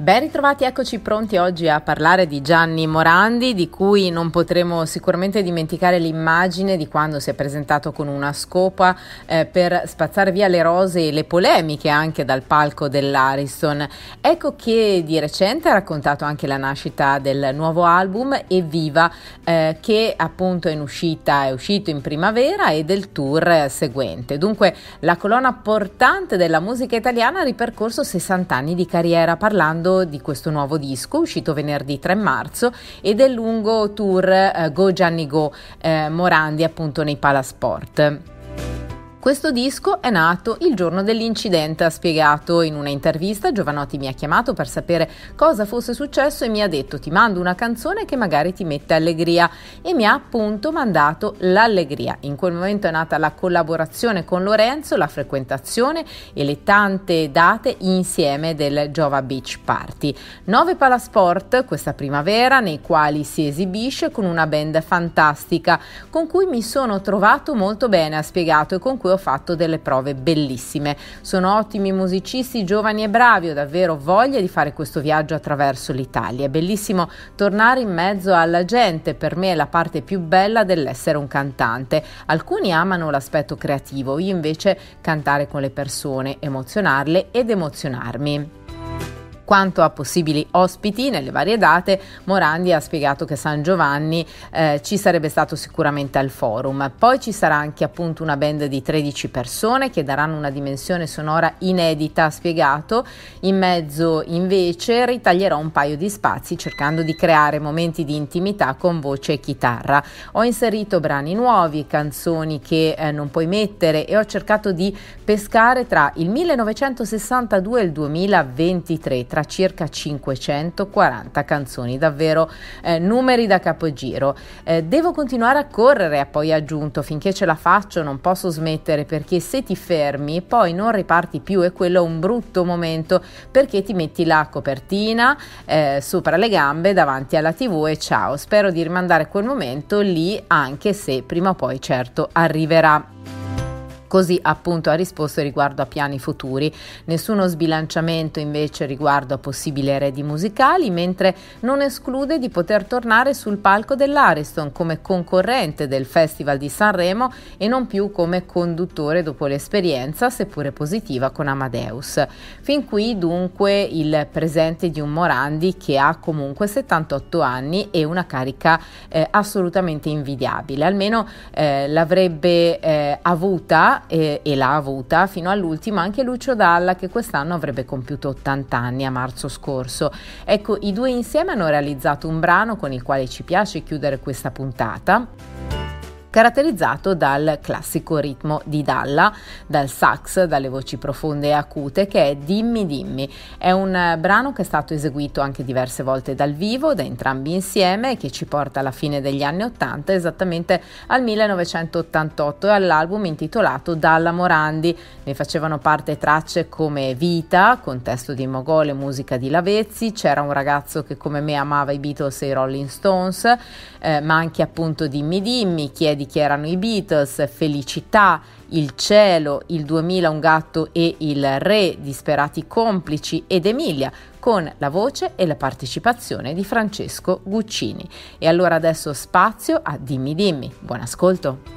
Ben ritrovati, eccoci pronti oggi a parlare di Gianni Morandi, di cui non potremo sicuramente dimenticare l'immagine di quando si è presentato con una scopa eh, per spazzare via le rose e le polemiche anche dal palco dell'Ariston. Ecco che di recente ha raccontato anche la nascita del nuovo album Evviva, eh, che appunto è in uscita, è uscito in primavera e del tour seguente. Dunque la colonna portante della musica italiana ha ripercorso 60 anni di carriera parlando riguardo di questo nuovo disco uscito venerdì 3 marzo e del lungo tour eh, Go Gianni Go eh, Morandi appunto nei Palasport. Questo disco è nato il giorno dell'incidente, ha spiegato in una intervista. Giovanotti mi ha chiamato per sapere cosa fosse successo e mi ha detto ti mando una canzone che magari ti mette allegria e mi ha appunto mandato l'allegria. In quel momento è nata la collaborazione con Lorenzo, la frequentazione e le tante date insieme del Jova Beach Party. Nove Palasport questa primavera nei quali si esibisce con una band fantastica con cui mi sono trovato molto bene, ha spiegato e con cui ho ho fatto delle prove bellissime. Sono ottimi musicisti, giovani e bravi, ho davvero voglia di fare questo viaggio attraverso l'Italia. È bellissimo tornare in mezzo alla gente, per me è la parte più bella dell'essere un cantante. Alcuni amano l'aspetto creativo, io invece cantare con le persone, emozionarle ed emozionarmi. Quanto a possibili ospiti nelle varie date, Morandi ha spiegato che San Giovanni eh, ci sarebbe stato sicuramente al forum. Poi ci sarà anche appunto una band di 13 persone che daranno una dimensione sonora inedita, ha spiegato. In mezzo invece ritaglierò un paio di spazi cercando di creare momenti di intimità con voce e chitarra. Ho inserito brani nuovi, canzoni che eh, non puoi mettere e ho cercato di pescare tra il 1962 e il 2023 tra circa 540 canzoni, davvero eh, numeri da capogiro. Eh, devo continuare a correre, ha poi aggiunto, finché ce la faccio non posso smettere perché se ti fermi poi non riparti più e quello è un brutto momento perché ti metti la copertina eh, sopra le gambe davanti alla tv e ciao, spero di rimandare quel momento lì anche se prima o poi certo arriverà. Così appunto ha risposto riguardo a piani futuri. Nessuno sbilanciamento invece riguardo a possibili eredi musicali, mentre non esclude di poter tornare sul palco dell'Ariston come concorrente del Festival di Sanremo e non più come conduttore dopo l'esperienza, seppure positiva, con Amadeus. Fin qui dunque il presente di un Morandi che ha comunque 78 anni e una carica eh, assolutamente invidiabile, almeno eh, l'avrebbe eh, avuta avrà e l'ha avuta fino all'ultimo anche Lucio Dalla che quest'anno avrebbe compiuto 80 anni a marzo scorso. Ecco, i due insieme hanno realizzato un brano con il quale ci piace chiudere questa puntata caratterizzato dal classico ritmo di Dalla, dal sax, dalle voci profonde e acute che è Dimmi Dimmi. È un brano che è stato eseguito anche diverse volte dal vivo, da entrambi insieme, e che ci porta alla fine degli anni Ottanta, esattamente al 1988 e all'album intitolato Dalla Morandi. Ne facevano parte tracce come Vita, contesto di Mogol musica di Lavezzi, c'era un ragazzo che come me amava i Beatles e i Rolling Stones, eh, ma anche appunto Dimmi Dimmi, Chiedi quindi che erano i Beatles, Felicità, Il cielo, Il 2000 un gatto e Il re, Disperati complici ed Emilia con la voce e la partecipazione di Francesco Guccini. E allora adesso spazio a Dimmi Dimmi. Buon ascolto!